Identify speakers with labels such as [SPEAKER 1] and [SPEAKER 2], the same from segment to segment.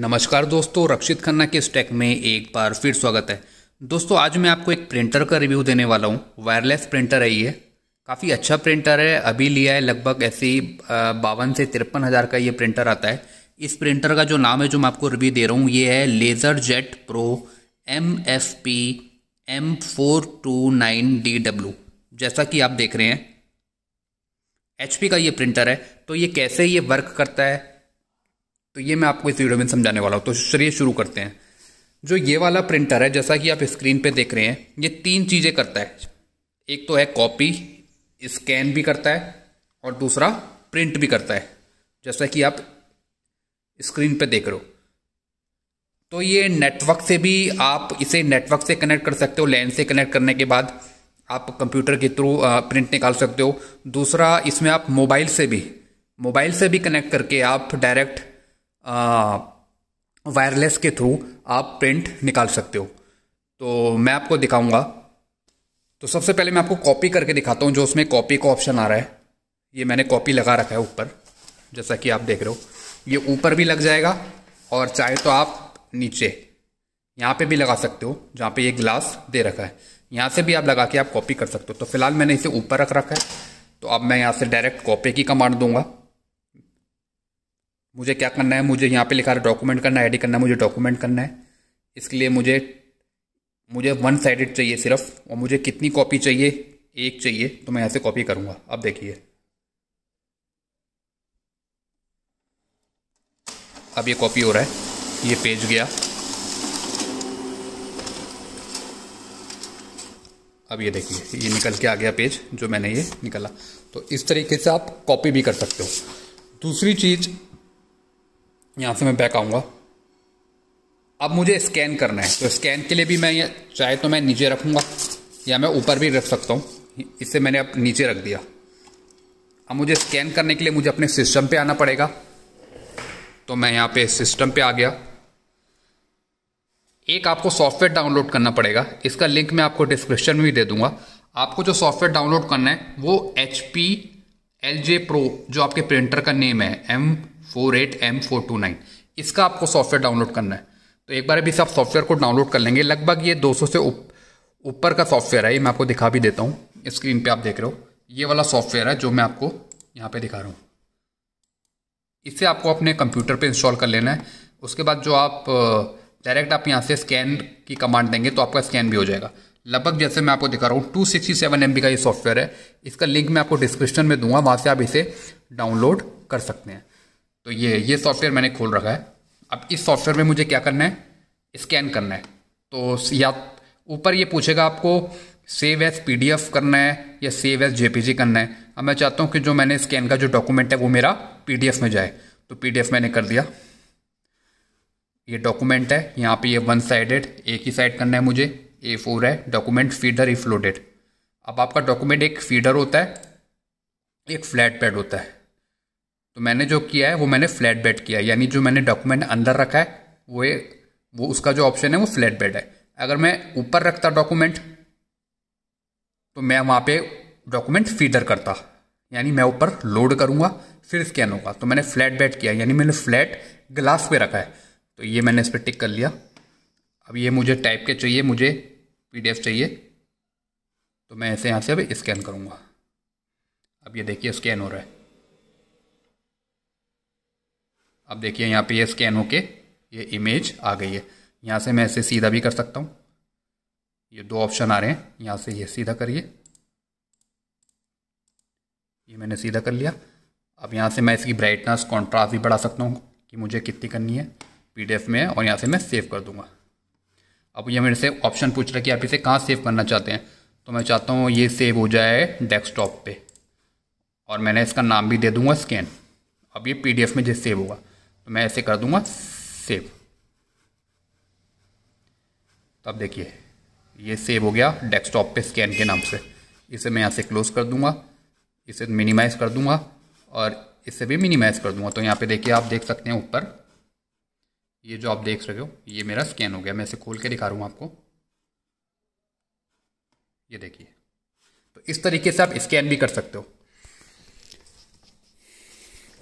[SPEAKER 1] नमस्कार दोस्तों रक्षित खन्ना के स्टैक में एक बार फिर स्वागत है दोस्तों आज मैं आपको एक प्रिंटर का रिव्यू देने वाला हूँ वायरलेस प्रिंटर है ये काफ़ी अच्छा प्रिंटर है अभी लिया है लगभग ऐसे ही बावन से तिरपन हज़ार का ये प्रिंटर आता है इस प्रिंटर का जो नाम है जो मैं आपको रिव्यू दे रहा हूँ ये है laser jet pro M F P M four two nine D W जैसा कि आप देख रहे हैं एच का ये प्रिंटर है तो ये कैसे ये वर्क करता है तो ये मैं आपको इस वीडियो में समझाने वाला हूँ तो चलिए शुरू करते हैं जो ये वाला प्रिंटर है जैसा कि आप स्क्रीन पे देख रहे हैं ये तीन चीज़ें करता है एक तो है कॉपी स्कैन भी करता है और दूसरा प्रिंट भी करता है जैसा कि आप स्क्रीन पे देख रहे हो तो ये नेटवर्क से भी आप इसे नेटवर्क से कनेक्ट कर सकते हो लैन से कनेक्ट करने के बाद आप कंप्यूटर के थ्रू प्रिंट निकाल सकते हो दूसरा इसमें आप मोबाइल से भी मोबाइल से भी कनेक्ट करके आप डायरेक्ट वायरलेस के थ्रू आप प्रिंट निकाल सकते हो तो मैं आपको दिखाऊंगा तो सबसे पहले मैं आपको कॉपी करके दिखाता हूँ जो उसमें कॉपी का ऑप्शन आ रहा है ये मैंने कॉपी लगा रखा है ऊपर जैसा कि आप देख रहे हो ये ऊपर भी लग जाएगा और चाहे तो आप नीचे यहाँ पे भी लगा सकते हो जहाँ पे ये ग्लास दे रखा है यहाँ से भी आप लगा के आप कॉपी कर सकते हो तो फिलहाल मैंने इसे ऊपर रख रखा है तो अब मैं यहाँ से डायरेक्ट कॉपी की कमांड दूंगा मुझे क्या करना है मुझे यहाँ पे लिखा है डॉक्यूमेंट करना है एडिट करना है मुझे डॉक्यूमेंट करना है इसके लिए मुझे मुझे वन साइडेड चाहिए सिर्फ और मुझे कितनी कॉपी चाहिए एक चाहिए तो मैं यहाँ से कॉपी करूँगा अब देखिए अब ये कॉपी हो रहा है ये पेज गया अब ये देखिए ये निकल के आ गया पेज जो मैंने ये निकाला तो इस तरीके से आप कॉपी भी कर सकते हो दूसरी चीज़ यहाँ से मैं बैक आऊँगा अब मुझे स्कैन करना है तो स्कैन के लिए भी मैं चाहे तो मैं नीचे रखूँगा या मैं ऊपर भी रख सकता हूँ इसे मैंने अब नीचे रख दिया अब मुझे स्कैन करने के लिए मुझे अपने सिस्टम पे आना पड़ेगा तो मैं यहाँ पे सिस्टम पे आ गया एक आपको सॉफ्टवेयर डाउनलोड करना पड़ेगा इसका लिंक मैं आपको डिस्क्रिप्शन में भी दे दूंगा आपको जो सॉफ्टवेयर डाउनलोड करना है वो H P L J pro जो आपके प्रिंटर का नेम है M four eight M four two nine इसका आपको सॉफ्टवेयर डाउनलोड करना है तो एक बार अभी आप सॉफ्टवेयर को डाउनलोड कर लेंगे लगभग ये 200 से ऊपर उप, का सॉफ्टवेयर है ये मैं आपको दिखा भी देता हूँ स्क्रीन पे आप देख रहे हो ये वाला सॉफ्टवेयर है जो मैं आपको यहाँ पे दिखा रहा हूँ इसे आपको अपने कंप्यूटर पे इंस्टॉल कर लेना है उसके बाद जो आप डायरेक्ट आप यहाँ से स्कैन की कमांड देंगे तो आपका स्कैन भी हो जाएगा लगभग जैसे मैं आपको दिखा रहा हूँ two sixty seven M B का ये सॉफ्टवेयर है इसका लिंक मैं आपको डिस्क्रिप्शन में दूंगा वहाँ से आप इसे डाउनलोड कर सकते हैं तो ये ये सॉफ्टवेयर मैंने खोल रखा है अब इस सॉफ्टवेयर में मुझे क्या करना है स्कैन करना है तो या ऊपर ये पूछेगा आपको सेव एज पी करना है या सेव एज जे करना है अब मैं चाहता हूँ कि जो मैंने स्कैन का जो डॉक्यूमेंट है वो मेरा पी में जाए तो पी मैंने कर दिया ये डॉक्यूमेंट है यहाँ पे ये वन साइडेड एक ही साइड करना है मुझे ए फोर है डॉक्यूमेंट फीडर इफ लोडेड अब आपका डॉक्यूमेंट एक फीडर होता है एक फ्लैट पैड होता है तो मैंने जो किया है वो मैंने फ्लैट बेड किया है यानी जो मैंने डॉक्यूमेंट अंदर रखा है वो ए, वो उसका जो ऑप्शन है वो फ्लैट बेड है अगर मैं ऊपर रखता डॉक्यूमेंट तो मैं वहाँ पे डॉक्यूमेंट फीडर करता यानी मैं ऊपर लोड करूँगा फिर स्कैन होगा तो मैंने फ्लैट बेड किया यानी मैंने फ्लैट ग्लास पे रखा है तो ये मैंने इस पर टिक कर लिया अब ये मुझे टाइप के चाहिए मुझे पीडीएफ चाहिए तो मैं ऐसे यहाँ से अब स्कैन करूँगा अब ये देखिए स्कैन हो रहा है अब देखिए यहाँ पे ये स्कैन होके ये इमेज आ गई है यहाँ से मैं इसे सीधा भी कर सकता हूँ ये दो ऑप्शन आ रहे हैं यहाँ से ये सीधा करिए ये मैंने सीधा कर लिया अब यहाँ से मैं इसकी ब्राइटनेस कॉन्ट्रास्ट भी बढ़ा सकता हूँ कि मुझे कितनी करनी है पीडीएफ में है और यहाँ से मैं सेव कर दूँगा अब ये मेरे से ऑप्शन पूछ रहा है कि आप इसे कहाँ सेव करना चाहते हैं तो मैं चाहता हूँ ये सेव हो जाए डेस्कटॉप पे और मैंने इसका नाम भी दे दूँगा स्कैन अब ये पीडीएफ में जैसे सेव होगा तो मैं ऐसे कर दूंगा सेव तब तो देखिए ये सेव हो गया डेस्कटॉप पे स्कैन के नाम से इसे मैं यहाँ से क्लोज कर दूंगा इसे मिनिमाइज़ कर दूंगा और इसे भी मिनिमाइज़ कर दूंगा तो यहाँ पे देखिए आप देख सकते हैं ऊपर ये जो आप देख रहे हो ये मेरा स्कैन हो गया मैं इसे खोल के दिखा रहा हूँ आपको ये देखिए तो इस तरीके से आप स्कैन भी कर सकते हो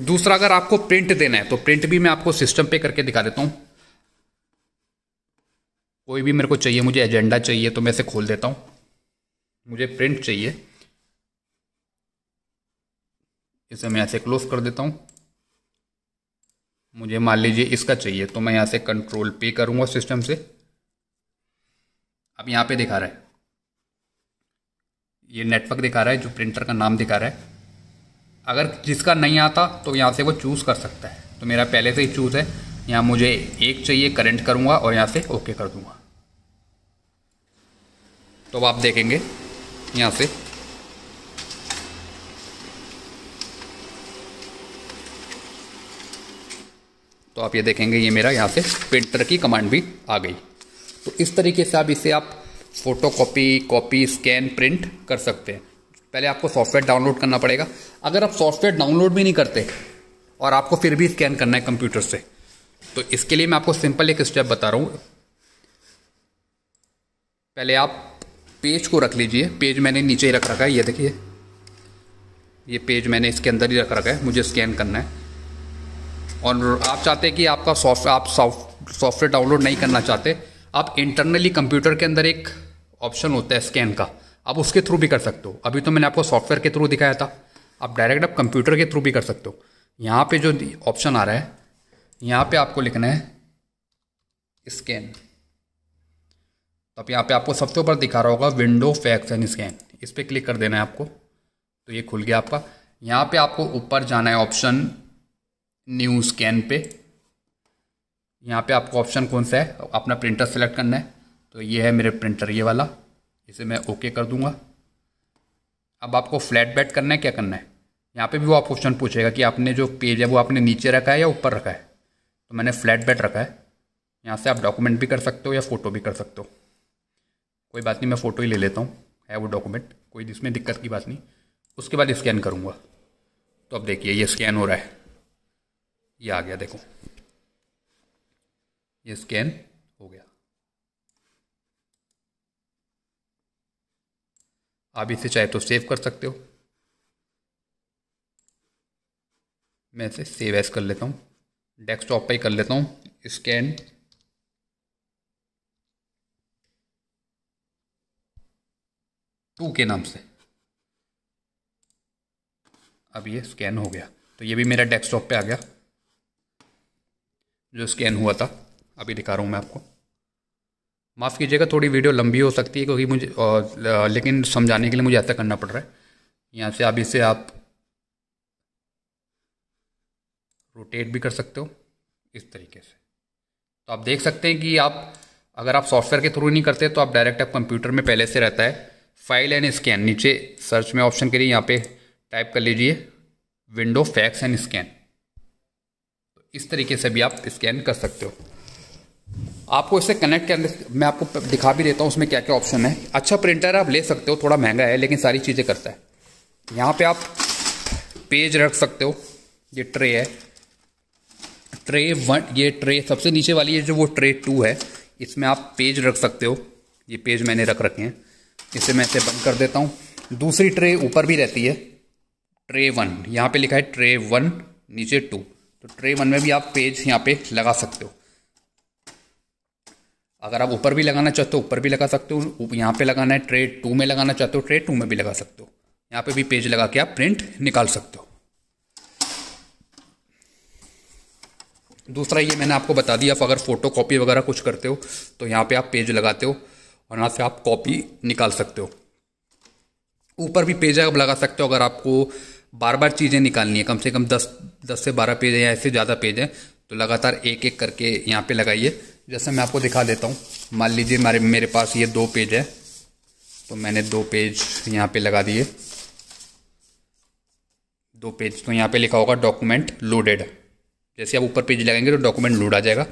[SPEAKER 1] दूसरा अगर आपको प्रिंट देना है तो प्रिंट भी मैं आपको सिस्टम पे करके दिखा देता हूँ कोई भी मेरे को चाहिए मुझे एजेंडा चाहिए तो मैं इसे खोल देता हूँ मुझे प्रिंट चाहिए इसे मैं ऐसे क्लोज कर देता हूँ मुझे मान लीजिए इसका चाहिए तो मैं यहाँ से कंट्रोल पे करूँगा सिस्टम से अब यहाँ पे दिखा रहा है ये नेटवर्क दिखा रहा है जो प्रिंटर का नाम दिखा रहा है अगर जिसका नहीं आता तो यहाँ से वो चूज़ कर सकता है तो मेरा पहले से ही चूज़ है यहाँ मुझे एक चाहिए करेंट करूँगा और यहाँ से ओके कर दूँगा तो आप देखेंगे यहाँ से तो आप ये देखेंगे ये मेरा यहाँ से प्रिंटर की कमांड भी आ गई तो इस तरीके से आप इसे आप photo copy copy scan print कर सकते हैं पहले आपको सॉफ्टवेयर डाउनलोड करना पड़ेगा अगर आप सॉफ्टवेयर डाउनलोड भी नहीं करते और आपको फिर भी स्कैन करना है कंप्यूटर से तो इसके लिए मैं आपको सिंपल एक स्टेप बता रहा हूँ पहले आप पेज को रख लीजिए पेज मैंने नीचे ही रख रखा है ये देखिए ये पेज मैंने इसके अंदर ही रख रखा है मुझे स्कैन करना है और आप चाहते हैं कि आपका सॉफ्ट आप सॉफ्टवेयर डाउनलोड नहीं करना चाहते आप इंटरनली कंप्यूटर के अंदर एक ऑप्शन होता है स्कैन का आप उसके थ्रू भी कर सकते हो अभी तो मैंने आपको सॉफ्टवेयर के थ्रू दिखाया था आप डायरेक्ट आप कंप्यूटर के थ्रू भी कर सकते हो यहाँ पे जो ऑप्शन आ रहा है यहाँ पे आपको लिखना है स्कैन तो अब यहाँ पे आपको सबसे ऊपर दिखा रहा होगा विंडो फैक्स एंड स्कैन इस पर क्लिक कर देना है आपको तो ये खुल गया आपका यहाँ पे आपको ऊपर जाना है ऑप्शन न्यू स्कैन पे यहाँ पे आपको ऑप्शन कौन सा है अपना प्रिंटर सेलेक्ट करना है तो ये है मेरे प्रिंटर ये वाला इसे मैं ओके कर दूंगा अब आपको फ्लैट बैट करना है क्या करना है यहाँ पे भी वो आप क्वेश्चन पूछेगा कि आपने जो पेज है वो आपने नीचे रखा है या ऊपर रखा है तो मैंने फ्लैट बैट रखा है यहाँ से आप डॉक्यूमेंट भी कर सकते हो या फ़ोटो भी कर सकते हो कोई बात नहीं मैं फ़ोटो ही ले लेता हूँ है वो डॉक्यूमेंट कोई इसमें दिक्कत की बात नहीं उसके बाद स्कैन करूँगा तो अब देखिए ये स्कैन हो रहा है ये आ गया देखो ये स्कैन आप इसे चाहे तो सेव कर सकते हो मैं इसे सेव एस कर लेता हूँ डेस्कटॉप पे ही कर लेता हूँ स्कैन टू के नाम से अब ये स्कैन हो गया तो ये भी मेरा डेस्कटॉप पे आ गया जो स्कैन हुआ था अभी दिखा रहा हूँ मैं आपको माफ़ कीजिएगा थोड़ी वीडियो लंबी हो सकती है क्योंकि मुझे लेकिन समझाने के लिए मुझे ऐसा करना पड़ रहा है यहाँ से आप इसे आप रोटेट भी कर सकते हो इस तरीके से तो आप देख सकते हैं कि आप अगर आप सॉफ्टवेयर के थ्रू नहीं करते तो आप डायरेक्ट आप कंप्यूटर में पहले से रहता है फाइल एंड स्कैन नीचे सर्च में ऑप्शन के लिए यहाँ पे टाइप कर लीजिए विंडो फैक्स एंड स्कैन तो इस तरीके से भी आप स्कैन कर सकते हो आपको इसे कनेक्ट करने मैं आपको दिखा भी देता हूँ उसमें क्या क्या ऑप्शन है अच्छा प्रिंटर आप ले सकते हो थोड़ा महंगा है लेकिन सारी चीज़ें करता है यहाँ पे आप पेज रख सकते हो ये ट्रे है ट्रे वन ये ट्रे सबसे नीचे वाली है जो वो ट्रे टू है इसमें आप पेज रख सकते हो ये पेज मैंने रख रखे हैं इसे मैं इसे बंद कर देता हूँ दूसरी ट्रे ऊपर भी रहती है ट्रे वन यहाँ पे लिखा है ट्रे वन नीचे टू तो ट्रे वन में भी आप पेज यहाँ पे लगा सकते हो अगर आप ऊपर भी लगाना चाहते हो ऊपर भी लगा सकते हो यहाँ पे लगाना है ट्रेड टू में लगाना चाहते हो ट्रेड टू में भी लगा सकते हो यहाँ पे भी पेज लगा के आप प्रिंट निकाल सकते हो दूसरा ये मैंने आपको बता दिया आप अगर फ़ोटो कॉपी वगैरह कुछ करते हो तो यहाँ पे आप पेज लगाते हो और यहाँ से आप कॉपी निकाल सकते हो ऊपर भी पेज आप लगा सकते हो अगर आपको बार बार चीज़ें निकालनी है कम से कम दस दस से बारह पेज है या इससे ज़्यादा पेज है तो लगातार एक एक करके यहाँ पे लगाइए जैसे मैं आपको दिखा देता हूँ मान लीजिए मेरे मेरे पास ये दो पेज है तो मैंने दो पेज यहाँ पे लगा दिए दो पेज तो यहाँ पे लिखा होगा डॉक्यूमेंट लोडेड जैसे आप ऊपर पेज लगाएंगे तो डॉक्यूमेंट लोड आ जाएगा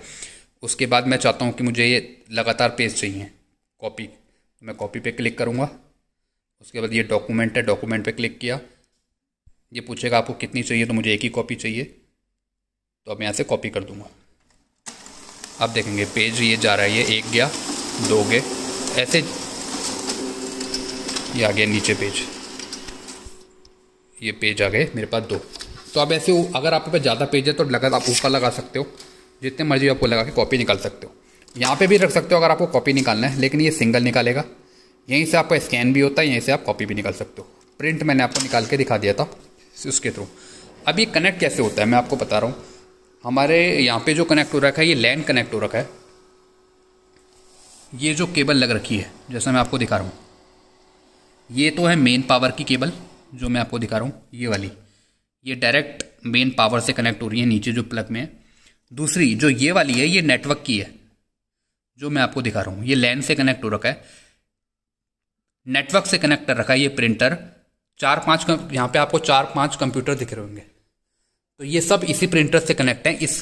[SPEAKER 1] उसके बाद मैं चाहता हूँ कि मुझे ये लगातार पेज चाहिए कॉपी मैं कॉपी पे क्लिक करूँगा उसके बाद ये डॉक्यूमेंट है डॉक्यूमेंट पे क्लिक किया ये पूछेगा आपको कितनी चाहिए तो मुझे एक ही कॉपी चाहिए तो अब यहाँ से कॉपी कर दूँगा आप देखेंगे पेज ये जा रहा है ये एक गया दो गए ऐसे ये आ गया नीचे पेज ये पेज आ गए मेरे पास दो तो आप ऐसे अगर आपके पास ज़्यादा पेज है तो लगा आप ऊपर लगा सकते हो जितने मर्जी आपको लगा के कॉपी निकाल सकते हो यहाँ पे भी रख सकते हो अगर आपको कॉपी निकालना है लेकिन ये सिंगल निकालेगा यहीं से आपका स्कैन भी होता है यहीं से आप कॉपी भी निकाल सकते हो प्रिंट मैंने आपको निकाल के दिखा दिया था उसके थ्रू अब ये कनेक्ट कैसे होता है मैं आपको बता रहा हूँ हमारे यहाँ पे जो कनेक्ट हो रखा है ये लैंड कनेक्ट हो रखा है ये जो केबल लग रखी है जैसा मैं आपको दिखा रहा हूँ ये तो है मेन पावर की केबल जो मैं आपको दिखा रहा हूँ ये वाली ये डायरेक्ट मेन पावर से कनेक्ट हो रही है नीचे जो प्लग में है दूसरी जो ये वाली है ये नेटवर्क की है जो मैं आपको दिखा रहा हूँ ये लैंड से कनेक्ट हो रखा है नेटवर्क से कनेक्ट कर रखा है ये प्रिंटर चार पांच यहाँ पे आपको चार पांच कंप्यूटर दिख रहे होंगे तो ये सब इसी प्रिंटर से कनेक्ट है इस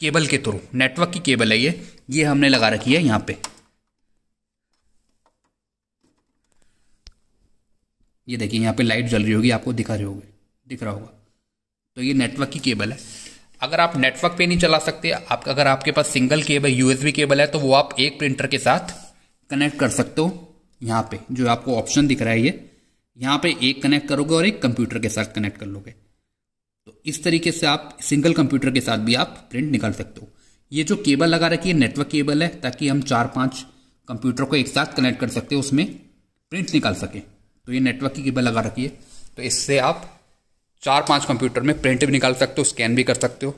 [SPEAKER 1] केबल के थ्रू नेटवर्क की केबल है ये ये हमने लगा रखी है यहां पे ये देखिए यहां पे लाइट जल रही होगी आपको दिखा रही होगी दिख रहा होगा तो ये नेटवर्क की केबल है अगर आप नेटवर्क पे नहीं चला सकते आप अगर आपके पास सिंगल केबल यूएसबी केबल है तो वो आप एक प्रिंटर के साथ कनेक्ट कर सकते हो यहां पे जो आपको ऑप्शन दिख रहा है ये यहां पे एक कनेक्ट करोगे और एक कंप्यूटर के साथ कनेक्ट कर लोगे तो इस तरीके से आप सिंगल कंप्यूटर के साथ भी आप प्रिंट निकाल सकते हो ये जो केबल लगा रखी है नेटवर्क केबल है ताकि हम चार पाँच कंप्यूटर को एक साथ कनेक्ट कर सकते हो उसमें प्रिंट निकाल सकें तो ये नेटवर्क की केबल लगा रखी है तो इससे आप चार पांच कंप्यूटर में प्रिंट भी निकाल सकते हो स्कैन भी कर सकते हो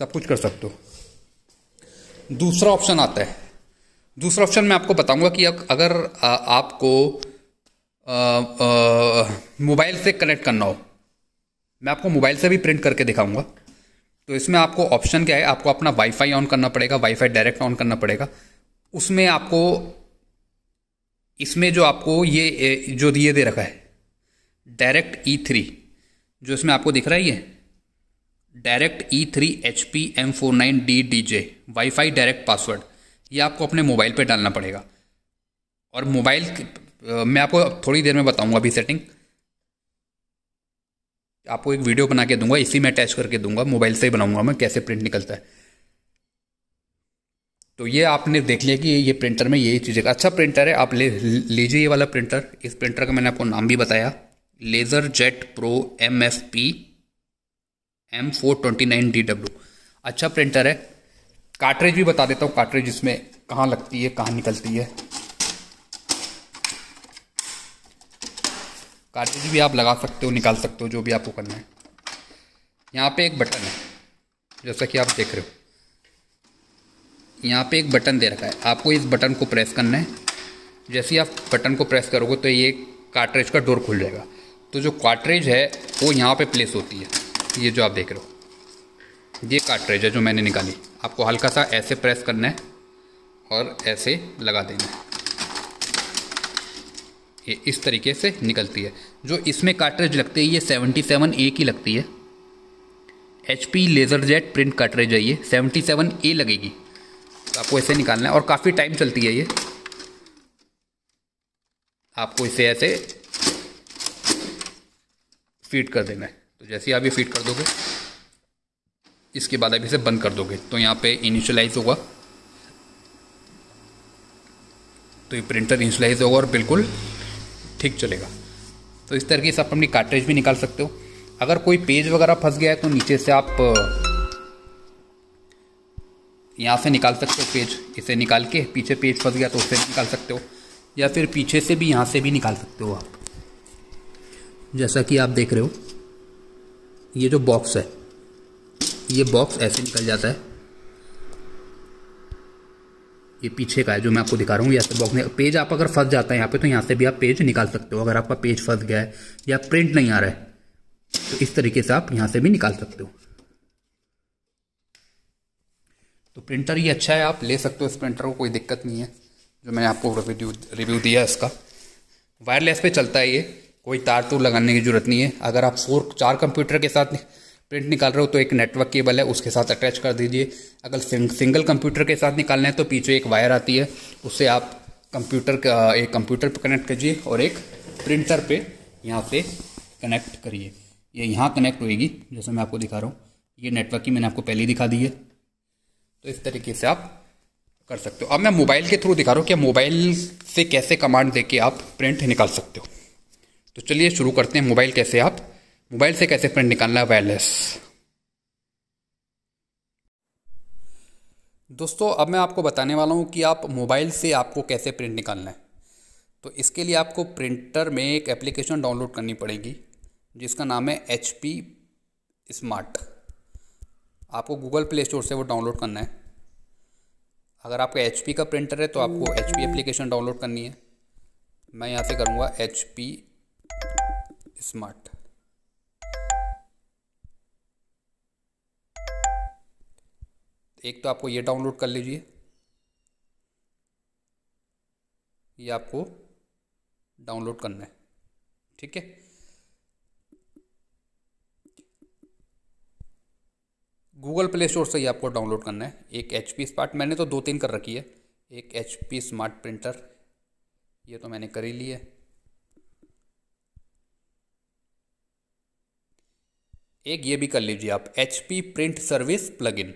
[SPEAKER 1] सब कुछ कर सकते हो दूसरा ऑप्शन आता है दूसरा ऑप्शन मैं आपको बताऊंगा कि अगर आपको मोबाइल से कनेक्ट करना हो मैं आपको मोबाइल से भी प्रिंट करके दिखाऊंगा तो इसमें आपको ऑप्शन क्या है आपको अपना वाईफाई ऑन करना पड़ेगा वाईफाई डायरेक्ट ऑन करना पड़ेगा उसमें आपको इसमें जो आपको ये जो दिए दे रखा है डायरेक्ट ई थ्री जो इसमें आपको दिख रहा है ये direct E three H P M four nine D D J wifi direct password ये आपको अपने मोबाइल पे डालना पड़ेगा और मोबाइल मैं आपको थोड़ी देर में बताऊंगा अभी सेटिंग आपको एक वीडियो बना के दूंगा इसी में अटैच करके दूंगा मोबाइल से ही बनाऊंगा मैं कैसे प्रिंट निकलता है तो ये आपने देख लिया कि ये प्रिंटर में यही चीज़ें अच्छा प्रिंटर है आप ले लीजिए ये वाला प्रिंटर इस प्रिंटर का मैंने आपको नाम भी बताया laser jet pro M F P M four twenty nine D W अच्छा प्रिंटर है कार्ट्रेज भी बता देता हूँ कार्ट्रेज इसमें कहाँ लगती है कहाँ निकलती है कार्टेज भी आप लगा सकते हो निकाल सकते हो जो भी आपको करना है यहाँ पे एक बटन है जैसा कि आप देख रहे हो यहाँ पे एक बटन दे रखा है आपको इस बटन को प्रेस करना है जैसे ही आप बटन को प्रेस करोगे तो ये कार्टरेज का डोर खुल जाएगा तो जो कार्टरेज है वो यहाँ पे प्लेस होती है ये जो आप देख रहे हो ये कार्टरेज है जो मैंने निकाली आपको हल्का सा ऐसे प्रेस करना है और ऐसे लगा देना है इस तरीके से निकलती है जो इसमें कार्टरेज लगती है ये सेवेंटी सेवन ए की लगती है H P laser jet print cartridge है ये सेवेंटी सेवन ए लगेगी तो आपको ऐसे निकालना है और काफ़ी टाइम चलती है ये आपको इसे ऐसे फीट कर देना है तो जैसे आप ये फीट कर दोगे इसके बाद आप इसे बंद कर दोगे तो यहाँ पे इनिशियलाइज होगा तो ये प्रिंटर इंसुलाइज होगा और बिल्कुल ठीक चलेगा तो इस तरीके से आप अपनी कार्टेज भी निकाल सकते हो अगर कोई पेज वगैरह फंस गया है तो नीचे से आप यहाँ से निकाल सकते हो पेज इसे निकाल के पीछे पेज फंस गया तो उससे निकाल सकते हो या फिर पीछे से भी यहाँ से भी निकाल सकते हो आप जैसा कि आप देख रहे हो ये जो बॉक्स है ये बॉक्स ऐसे निकल जाता है ये पीछे का है जो मैं आपको दिखा रहा हूँ से बॉक्स में पेज आप अगर फंस जाता है यहाँ पे तो यहाँ से भी आप पेज निकाल सकते हो अगर आपका पेज फंस गया है या प्रिंट नहीं आ रहा है तो इस तरीके से आप यहाँ से भी निकाल सकते हो तो प्रिंटर ये अच्छा है आप ले सकते हो इस प्रिंटर को कोई दिक्कत नहीं है जो मैंने आपको रिव्यू रिव्यू दिया इसका वायरलेस पे चलता है ये कोई तार तूर लगाने की जरूरत नहीं है अगर आप फोर चार कंप्यूटर के साथ प्रिंट निकाल रहे हो तो एक नेटवर्क केबल है उसके साथ अटैच कर दीजिए अगर सिंगल कंप्यूटर के साथ निकालना है तो पीछे एक वायर आती है उससे आप कंप्यूटर का एक कंप्यूटर पर कनेक्ट कीजिए और एक प्रिंटर पे यहाँ से कनेक्ट करिए ये यहाँ कनेक्ट होएगी जैसे मैं आपको दिखा रहा हूँ ये नेटवर्क की मैंने आपको पहले ही दिखा दी है तो इस तरीके से आप कर सकते हो अब मैं मोबाइल के थ्रू दिखा रहा हूँ कि मोबाइल से कैसे कमांड दे के आप प्रिंट निकाल सकते हो तो चलिए शुरू करते हैं मोबाइल कैसे आप मोबाइल से कैसे प्रिंट निकालना है वायरलेस दोस्तों अब मैं आपको बताने वाला हूँ कि आप मोबाइल से आपको कैसे प्रिंट निकालना है तो इसके लिए आपको प्रिंटर में एक एप्लीकेशन डाउनलोड करनी पड़ेगी जिसका नाम है एच पी स्मार्ट आपको गूगल प्ले स्टोर से वो डाउनलोड करना है अगर आपका एच पी का प्रिंटर है तो आपको एच पी एप्लीकेशन डाउनलोड करनी है मैं यहाँ से करूँगा एच पी स्मार्ट एक तो आपको ये डाउनलोड कर लीजिए ये आपको डाउनलोड करना है ठीक है गूगल प्ले स्टोर से ही आपको डाउनलोड करना है एक एच पी स्मार्ट मैंने तो दो तीन कर रखी है एक एच पी स्मार्ट प्रिंटर ये तो मैंने कर ही ली है एक ये भी कर लीजिए आप H P print service plugin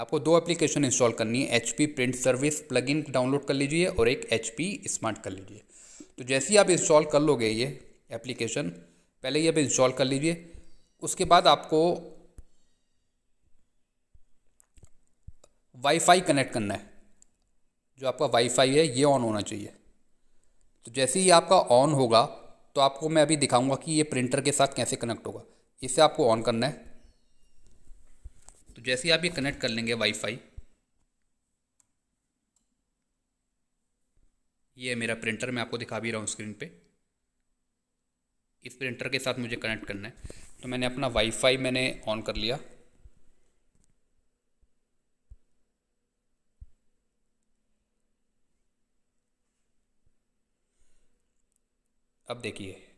[SPEAKER 1] आपको दो एप्लीकेशन इंस्टॉल करनी है H P print service plugin download कर लीजिए और एक एच पी स्मार्ट कर लीजिए तो जैसे ही आप इंस्टॉल कर लोगे ये एप्लीकेशन पहले ही आप इंस्टॉल कर लीजिए उसके बाद आपको वाईफाई कनेक्ट करना है जो आपका वाईफाई है ये ऑन होना चाहिए तो जैसे ही आपका ऑन होगा तो आपको मैं अभी दिखाऊंगा कि ये प्रिंटर के साथ कैसे कनेक्ट होगा इसे आपको ऑन करना है तो जैसे ही आप ये कनेक्ट कर लेंगे वाईफाई ये मेरा प्रिंटर मैं आपको दिखा भी रहा हूँ स्क्रीन पे इस प्रिंटर के साथ मुझे कनेक्ट करना है तो मैंने अपना वाईफाई मैंने ऑन कर लिया अब देखिए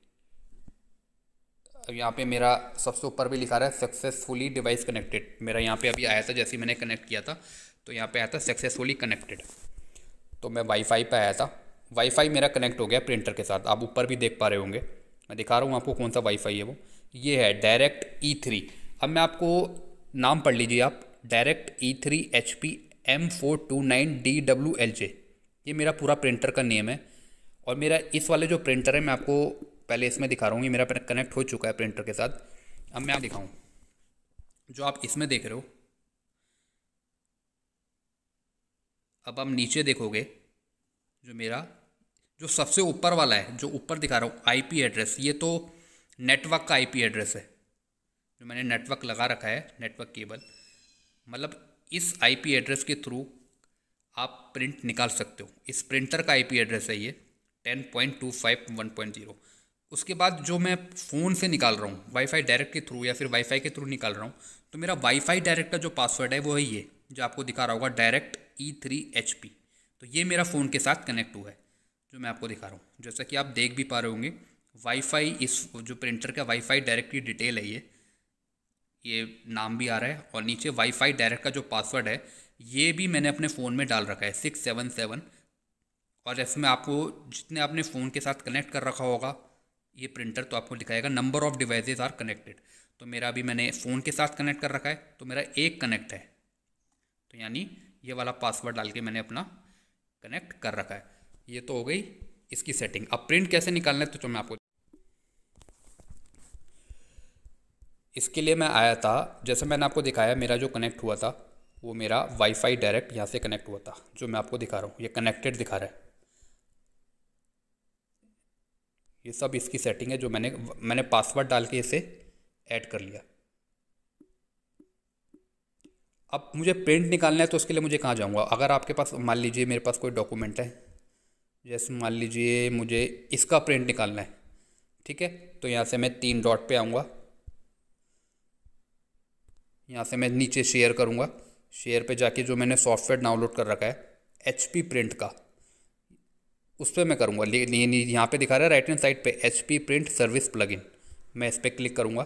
[SPEAKER 1] अब तो यहाँ पे मेरा सबसे ऊपर भी लिखा रहा है सक्सेसफुली डिवाइस कनेक्टेड मेरा यहाँ पे अभी आया था जैसे मैंने कनेक्ट किया था तो यहाँ पे आया था सक्सेसफुली कनेक्टेड तो मैं वाईफाई पे आया था वाईफाई मेरा कनेक्ट हो गया प्रिंटर के साथ आप ऊपर भी देख पा रहे होंगे मैं दिखा रहा हूँ आपको कौन सा वाईफाई है वो ये है डायरेक्ट ई थ्री अब मैं आपको नाम पढ़ लीजिए आप direct E three H P M four two nine D W L J ये मेरा पूरा प्रिंटर का नेम है और मेरा इस वाले जो प्रिंटर है मैं आपको पहले इसमें दिखा रहा हूँ ये मेरा कनेक्ट हो चुका है प्रिंटर के साथ अब मैं आप दिखाऊँ जो आप इसमें देख रहे हो अब आप नीचे देखोगे जो मेरा जो सबसे ऊपर वाला है जो ऊपर दिखा रहा हूँ आईपी एड्रेस ये तो नेटवर्क का आईपी एड्रेस है जो मैंने नेटवर्क लगा रखा है नेटवर्क केबल मतलब इस आईपी एड्रेस के थ्रू आप प्रिंट निकाल सकते हो इस प्रिंटर का आईपी एड्रेस है ये ten point two five one point zero उसके बाद जो मैं फ़ोन से निकाल रहा हूँ वाईफाई डायरेक्ट के थ्रू या फिर वाईफाई के थ्रू निकाल रहा हूँ तो मेरा वाईफाई डायरेक्ट का जो पासवर्ड है वो है ये जो आपको दिखा रहा होगा direct E three H P तो ये मेरा फ़ोन के साथ कनेक्ट हुआ है जो मैं आपको दिखा रहा हूँ जैसा कि आप देख भी पा रहे होंगे वाईफाई इस जो प्रिंटर का वाईफाई डायरेक्ट की डिटेल है ये ये नाम भी आ रहा है और नीचे वाईफाई डायरेक्ट का जो पासवर्ड है ये भी मैंने अपने फ़ोन में डाल रखा है सिक्स सेवन सेवन और इसमें आपको जितने आपने फ़ोन के साथ कनेक्ट कर रखा होगा ये प्रिंटर तो आपको दिखाएगा number of devices are connected तो मेरा अभी मैंने फ़ोन के साथ कनेक्ट कर रखा है तो मेरा एक कनेक्ट है तो यानी ये वाला पासवर्ड डाल के मैंने अपना कनेक्ट कर रखा है ये तो हो गई इसकी सेटिंग अब प्रिंट कैसे निकालना है तो, तो मैं आपको इसके लिए मैं आया था जैसे मैंने आपको दिखाया मेरा जो कनेक्ट हुआ था वो मेरा वाईफाई डायरेक्ट यहाँ से कनेक्ट हुआ था जो मैं आपको दिखा रहा हूँ ये कनेक्टेड दिखा रहा है ये सब इसकी सेटिंग है जो मैंने मैंने पासवर्ड डाल के इसे ऐड कर लिया अब मुझे प्रिंट निकालना है तो उसके लिए मुझे कहाँ जाऊँगा अगर आपके पास मान लीजिए मेरे पास कोई डॉक्यूमेंट है जैसे मान लीजिए मुझे इसका प्रिंट निकालना है ठीक है तो यहाँ से मैं तीन डॉट पे आऊँगा यहाँ से मैं नीचे शेयर करूँगा शेयर पे जाके जो मैंने सॉफ्टवेयर डाउनलोड कर रखा है एच प्रिंट का उस पर मैं करूँगा यहाँ पे दिखा रहा है राइट हैंड साइड पे H P print service plugin मैं इस पर क्लिक करूँगा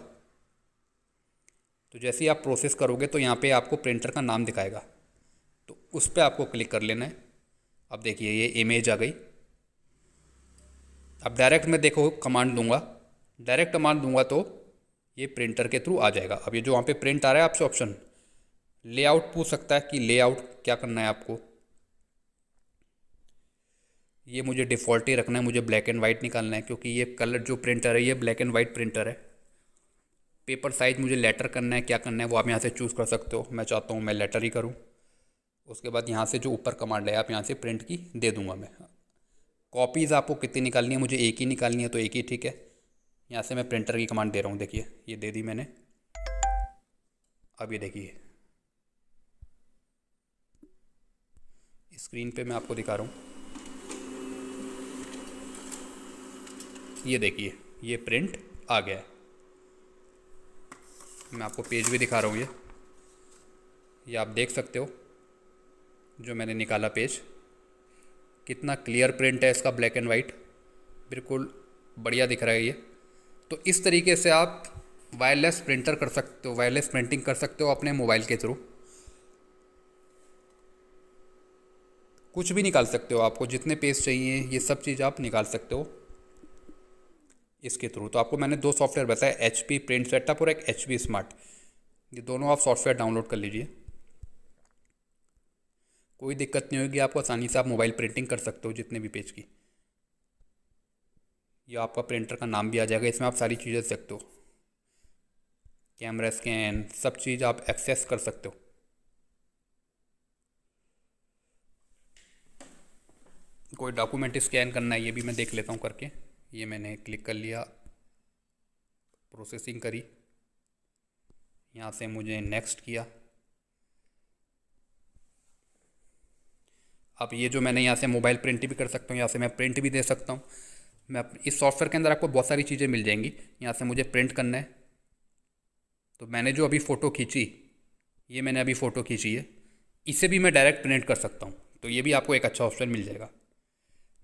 [SPEAKER 1] तो जैसे ही आप प्रोसेस करोगे तो यहाँ पे आपको प्रिंटर का नाम दिखाएगा तो उस पर आपको क्लिक कर लेना है अब देखिए ये इमेज आ गई अब डायरेक्ट मैं देखो कमांड दूंगा डायरेक्ट कमांड दूंगा तो ये प्रिंटर के थ्रू आ जाएगा अब ये जो वहाँ पे प्रिंट आ रहा है आपसे ऑप्शन लेआउट पूछ सकता है कि लेआउट क्या करना है आपको ये मुझे डिफ़ॉल्ट ही रखना है मुझे ब्लैक एंड वाइट निकालना है क्योंकि ये कलर जो प्रिंटर है ये ब्लैक एंड वाइट प्रिंटर है पेपर साइज़ मुझे लेटर करना है क्या करना है वो आप यहाँ से चूज़ कर सकते हो मैं चाहता हूँ मैं लेटर ही करूँ उसके बाद यहाँ से जो ऊपर कमांड है आप यहाँ से प्रिंट की दे दूँगा मैं कॉपीज़ आपको कितनी निकालनी है मुझे एक ही निकालनी है तो एक ही ठीक है यहाँ से मैं प्रिंटर की कमांड दे रहा हूँ देखिए ये दे दी मैंने अब ये देखिए स्क्रीन पे मैं आपको दिखा रहा हूँ ये देखिए ये प्रिंट आ गया है मैं आपको पेज भी दिखा रहा हूँ ये ये आप देख सकते हो जो मैंने निकाला पेज कितना क्लियर प्रिंट है इसका ब्लैक एंड वाइट बिल्कुल बढ़िया दिख रहा है ये तो इस तरीके से आप वायरलेस प्रिंटर कर सकते हो वायरलेस प्रिंटिंग कर सकते हो अपने मोबाइल के थ्रू कुछ भी निकाल सकते हो आपको जितने पेज चाहिए ये सब चीज़ आप निकाल सकते हो इसके थ्रू तो आपको मैंने दो सॉफ्टवेयर बताया एच पी प्रिंट सेटअप और एक एच पी स्मार्ट ये दोनों आप सॉफ्टवेयर डाउनलोड कर लीजिए कोई दिक्कत नहीं होगी आपको आसानी से आप मोबाइल प्रिंटिंग कर सकते हो जितने भी पेज की या आपका प्रिंटर का नाम भी आ जाएगा इसमें आप सारी चीज़ें सकते हो कैमरा स्कैन सब चीज़ आप एक्सेस कर सकते हो कोई डॉक्यूमेंट स्कैन करना है ये भी मैं देख लेता हूँ करके ये मैंने क्लिक कर लिया प्रोसेसिंग करी यहाँ से मुझे नेक्स्ट किया आप ये जो मैंने यहाँ से मोबाइल प्रिंट भी कर सकता हूँ यहाँ से मैं प्रिंट भी दे सकता हूँ मैं इस सॉफ्टवेयर के अंदर आपको बहुत सारी चीज़ें मिल जाएंगी यहाँ से मुझे प्रिंट करना है तो मैंने जो अभी फ़ोटो खींची ये मैंने अभी फ़ोटो खींची है इसे भी मैं डायरेक्ट प्रिंट कर सकता हूँ तो ये भी आपको एक अच्छा ऑप्शन मिल जाएगा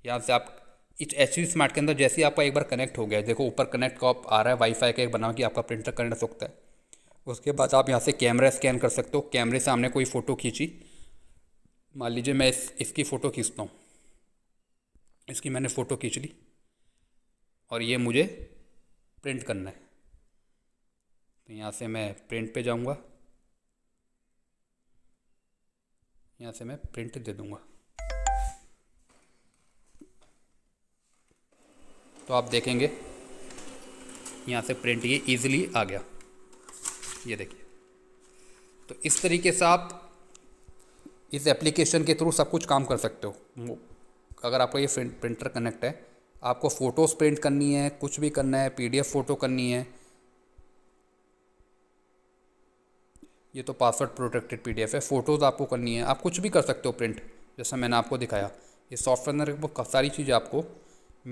[SPEAKER 1] यहाँ से आप इस एच स्मार्ट के अंदर जैसे ही आपका एक बार कनेक्ट हो गया देखो ऊपर कनेक्ट का आ रहा है वाईफाई का एक बना कि आपका प्रिंटर कनेक्ट सकता है उसके बाद आप यहाँ से कैमरा स्कैन कर सकते हो कैमरे से हमने कोई फ़ोटो खींची मान लीजिए मैं इस इसकी फ़ोटो खींचता हूँ इसकी मैंने फ़ोटो खींच ली और ये मुझे प्रिंट करना है तो यहाँ से मैं प्रिंट पे जाऊँगा यहाँ से मैं प्रिंट दे दूँगा तो आप देखेंगे यहाँ से प्रिंट ये ईजिली आ गया ये देखिए तो इस तरीके से आप इस एप्लीकेशन के थ्रू सब कुछ काम कर सकते हो अगर आपका ये प्रिंटर कनेक्ट है आपको फ़ोटोज़ प्रिंट करनी है कुछ भी करना है पीडीएफ फ़ोटो करनी है ये तो पासवर्ड प्रोटेक्टेड पीडीएफ है फ़ोटोज़ आपको करनी है आप कुछ भी कर सकते हो प्रिंट जैसा मैंने आपको दिखाया ये सॉफ्टवेयर सारी चीज़ें आपको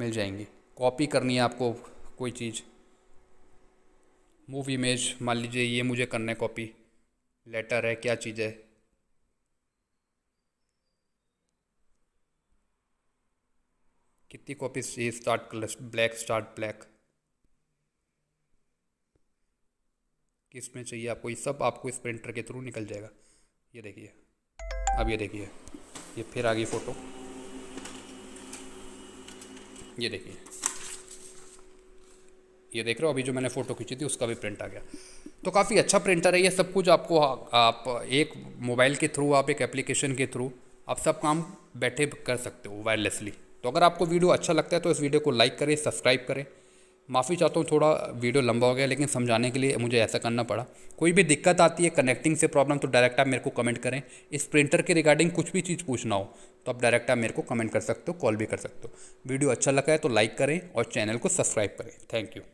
[SPEAKER 1] मिल जाएंगी कॉपी करनी है आपको कोई चीज़ मूव इमेज मान लीजिए ये मुझे करना है कॉपी लेटर है क्या चीज़ है कितनी कॉपी चाहिए start colour black start black किस में चाहिए आपको ये सब आपको इस प्रिंटर के थ्रू निकल जाएगा ये देखिए अब ये देखिए ये फिर आ गई फ़ोटो ये देखिए ये देख रहे हो अभी जो मैंने फ़ोटो खींची थी उसका भी प्रिंट आ गया तो काफ़ी अच्छा प्रिंटर है ये सब कुछ आपको आप एक मोबाइल के थ्रू आप एक एप्लीकेशन के थ्रू आप सब काम बैठे कर सकते हो वायरलेसली तो अगर आपको वीडियो अच्छा लगता है तो इस वीडियो को लाइक करें सब्सक्राइब करें माफ़ी चाहता हूँ थोड़ा वीडियो लंबा हो गया लेकिन समझाने के लिए मुझे ऐसा करना पड़ा कोई भी दिक्कत आती है कनेक्टिंग से प्रॉब्लम तो डायरेक्ट आप मेरे को कमेंट करें इस प्रिंटर के रिगार्डिंग कुछ भी चीज़ पूछना हो तो आप डायरेक्ट आप मेरे को कमेंट कर सकते हो कॉल भी कर सकते हो वीडियो अच्छा लगा है तो लाइक करें और चैनल को सब्सक्राइब करें थैंक यू